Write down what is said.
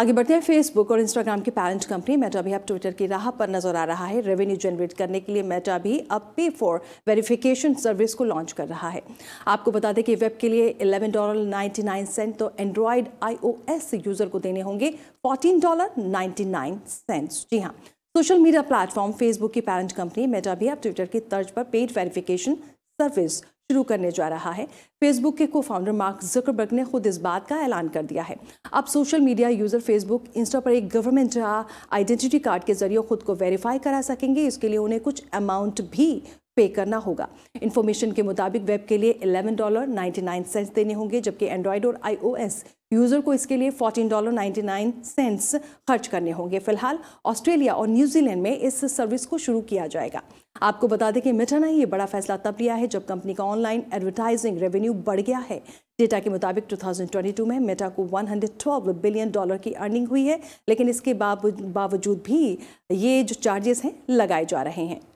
आगे बढ़ते हैं फेसबुक और इंस्टाग्राम की पैरेंट कंपनी मेटा भी अब ट्विटर की राह पर नजर आ रहा है रेवेन्यू जनरेट करने के लिए मेटा भी अब पे फॉर वेरिफिकेशन सर्विस को लॉन्च कर रहा है आपको बता दें कि वेब के लिए 11 डॉलर 99 सेंट तो एंड्रॉयड आईओएस यूजर को देने होंगे 14 डॉलर 99 सेंट्स जी हाँ सोशल मीडिया प्लेटफॉर्म फेसबुक की पैरेंट कंपनी मेटा भी अब ट्विटर की तर्ज पर पेड वेरिफिकेशन सर्विस शुरू करने जा रहा है फेसबुक के को फाउंडर मार्क जुकरबर्ग ने खुद इस बात का ऐलान कर दिया है अब social media user Facebook Insta पर एक गवर्नमेंट आइडेंटिटी कार्ड के जरिए खुद को वेरीफाई करा सकेंगे इसके लिए उन्हें कुछ अमाउंट भी पे करना होगा इन्फॉर्मेशन के मुताबिक वेब के लिए 11 डॉलर 99 सेंट्स देने होंगे जबकि एंड्रॉयड और आईओएस यूज़र को इसके लिए 14 डॉलर 99 सेंट्स खर्च करने होंगे फिलहाल ऑस्ट्रेलिया और न्यूजीलैंड में इस सर्विस को शुरू किया जाएगा आपको बता दें कि मिटा ने यह बड़ा फैसला तब लिया है जब कंपनी का ऑनलाइन एडवर्टाइजिंग रेवेन्यू बढ़ गया है डेटा के मुताबिक 2022 में मेटा को 112 बिलियन डॉलर की अर्निंग हुई है लेकिन इसके बावजूद भी ये जो चार्जेस हैं लगाए जा रहे हैं